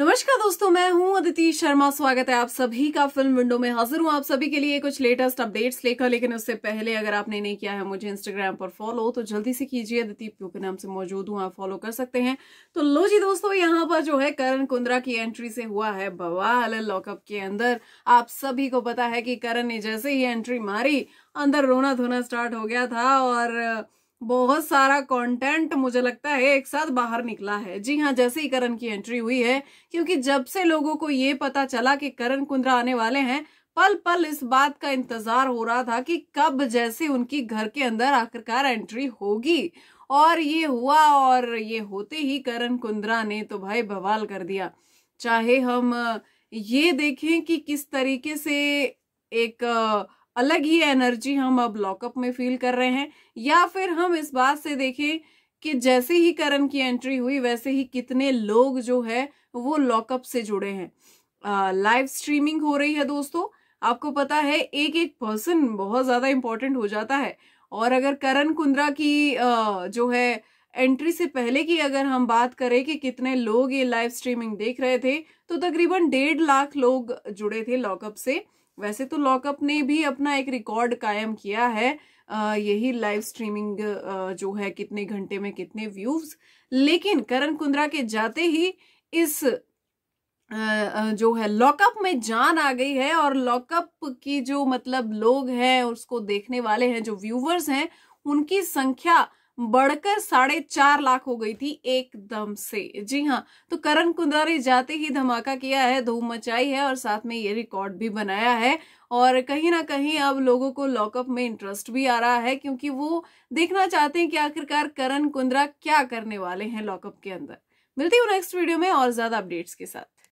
नमस्कार दोस्तों मैं हूं अदिति शर्मा स्वागत है आप सभी का फिल्म विंडो में हाजिर हूं आप सभी के लिए कुछ लेटेस्ट अपडेट्स लेकर लेकिन उससे पहले अगर आपने नहीं किया है मुझे इंस्टाग्राम पर फॉलो तो जल्दी से कीजिए अदिति प्यू के नाम से मौजूद हूं आप फॉलो कर सकते हैं तो लो जी दोस्तों यहाँ पर जो है करण कुंद्रा की एंट्री से हुआ है बवाल लॉकअप के अंदर आप सभी को पता है कि करण ने जैसे ही एंट्री मारी अंदर रोना धोना स्टार्ट हो गया था और बहुत सारा कंटेंट मुझे लगता है एक साथ बाहर निकला है जी हाँ जैसे ही करण की एंट्री हुई है क्योंकि जब से लोगों को ये पता चला कि करण कुंद्रा आने वाले हैं पल पल इस बात का इंतजार हो रहा था कि कब जैसे उनकी घर के अंदर आखिरकार एंट्री होगी और ये हुआ और ये होते ही करण कुंद्रा ने तो भाई बवाल कर दिया चाहे हम ये देखें कि किस तरीके से एक अलग ही एनर्जी हम अब लॉकअप में फील कर रहे हैं या फिर हम इस बात से देखें कि जैसे ही करण की एंट्री हुई वैसे ही कितने लोग जो है वो लॉकअप से जुड़े हैं लाइव स्ट्रीमिंग हो रही है दोस्तों आपको पता है एक एक पर्सन बहुत ज़्यादा इंपॉर्टेंट हो जाता है और अगर करण कुंद्रा की आ, जो है एंट्री से पहले की अगर हम बात करें कि कितने लोग ये लाइव स्ट्रीमिंग देख रहे थे तो तकरीबन डेढ़ लाख लोग जुड़े थे लॉकअप से वैसे तो लॉकअप ने भी अपना एक रिकॉर्ड कायम किया है यही लाइव स्ट्रीमिंग जो है कितने घंटे में कितने व्यूज लेकिन करण कुंद्रा के जाते ही इस जो है लॉकअप में जान आ गई है और लॉकअप की जो मतलब लोग हैं उसको देखने वाले हैं जो व्यूवर्स हैं उनकी संख्या बढ़कर साढ़े चार लाख हो गई थी एकदम से जी हाँ तो करण कुंद्रा ने जाते ही धमाका किया है धूम मचाई है और साथ में ये रिकॉर्ड भी बनाया है और कहीं ना कहीं अब लोगों को लॉकअप में इंटरेस्ट भी आ रहा है क्योंकि वो देखना चाहते हैं कि आखिरकार करण कुंद्रा क्या करने वाले हैं लॉकअप के अंदर मिलती हूँ नेक्स्ट वीडियो में और ज्यादा अपडेट्स के साथ